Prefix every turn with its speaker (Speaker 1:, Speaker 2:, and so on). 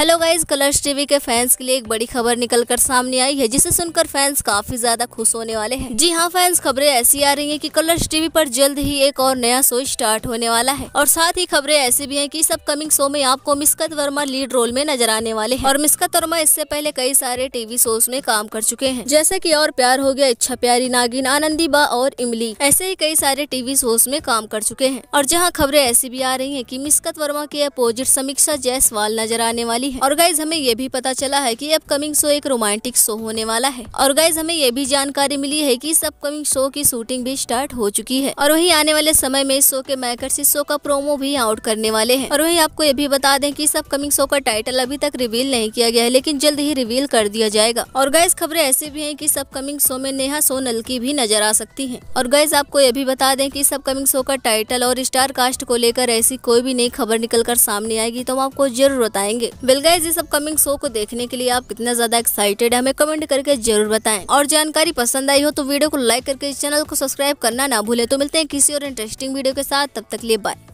Speaker 1: hello guys Colors TV के fans के लिए एक बड़ी खबर निकल कर सामने आई है जिसे सुनकर फैंस काफी ज्यादा खुश होने वाले हैं जी हाँ फैंस खबरें ऐसी आ रही हैं कि कलर्स टीवी पर जल्द ही एक और नया शो स्टार्ट होने वाला है और साथ ही खबरें ऐसी भी हैं कि इस अपकमिंग शो में आपको मिस्कत वर्मा लीड रोल में नजर आने वाले है और मिस्कत वर्मा इससे पहले कई सारे टीवी शोज में काम कर चुके हैं जैसे की और प्यार हो गया इच्छा प्यारी नागिन आनंदी बा और इमली ऐसे ही कई सारे टीवी शोज में काम कर चुके हैं और जहाँ खबरें ऐसी भी आ रही है की मिस्कत वर्मा के अपोजिट समीक्षा जयसवाल नजर आने वाली गई है और गाइज हमें ये भी पता चला है की अपकमिंग शो एक रोमांटिक शो होने वाला है और गाइज हमें ये भी जानकारी मिली है की इस अपकमिंग शो की शूटिंग भी स्टार्ट हो चुकी है और वही आने वाले समय में इस शो के मैकर्स इस शो का प्रोमो भी आउट करने वाले है और वही आपको ये भी बता दें की इस अपकमिंग शो का टाइटल अभी तक रिवील नहीं किया गया है लेकिन जल्द ही रिवील कर दिया जाएगा और गाइज खबरें ऐसी भी है की इस अपकमिंग शो में नेहा सोनल की भी नजर आ सकती है और गाइज आपको ये भी बता दें की इस अपकमिंग शो का टाइटल और स्टार कास्ट को लेकर ऐसी कोई भी नई खबर निकल कर सामने आएगी तो हम आपको जरूर बताएंगे वेल गाइज इस अपकमिंग शो को देखने के लिए आप कितना ज्यादा एक्साइटेड है हमें कमेंट करके जरूर बताएं और जानकारी पसंद आई हो तो वीडियो को लाइक करके इस चैनल को सब्सक्राइब करना ना भूले तो मिलते हैं किसी और इंटरेस्टिंग वीडियो के साथ तब तक लिए बाय